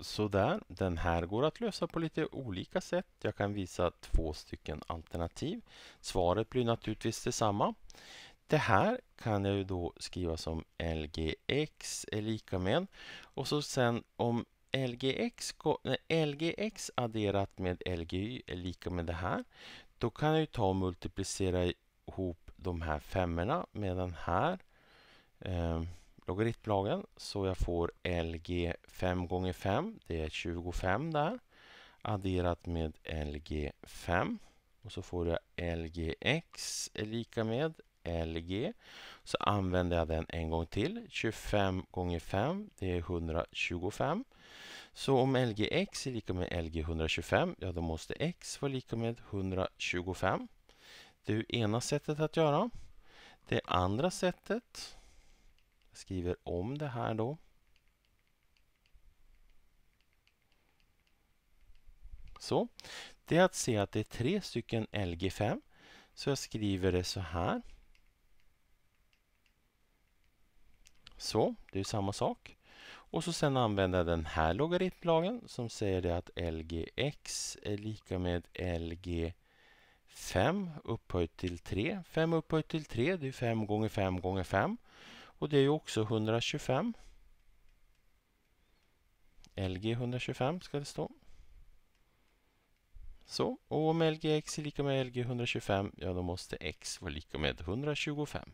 Sådär, den här går att lösa på lite olika sätt. Jag kan visa två stycken alternativ. Svaret blir naturligtvis detsamma. Det här kan jag ju då skriva som LGX är lika med och så sen om LGX, LGX adderat med LGY är lika med det här. Då kan jag ju ta och multiplicera ihop de här femmorna med den här. Ehm logaritmlagen så jag får LG 5 gånger 5, det är 25 där, adderat med LG 5 och så får jag LGX är lika med LG. Så använder jag den en gång till. 25 gånger 5, det är 125. Så om LGX är lika med LG 125, ja då måste X vara lika med 125. Det är ena sättet att göra. Det andra sättet skriver om det här då. Så. Det är att se att det är tre stycken LG5. Så jag skriver det så här. Så, det är samma sak. Och så sen använder jag den här logaritmlagen som säger det att LGX är lika med LG 5 upphöjt till 3. 5 upphöjt till 3, det är 5 gånger 5 gånger 5. Och det är ju också 125. LG 125 ska det stå. Så, och om LGX är lika med LG 125, ja då måste X vara lika med 125.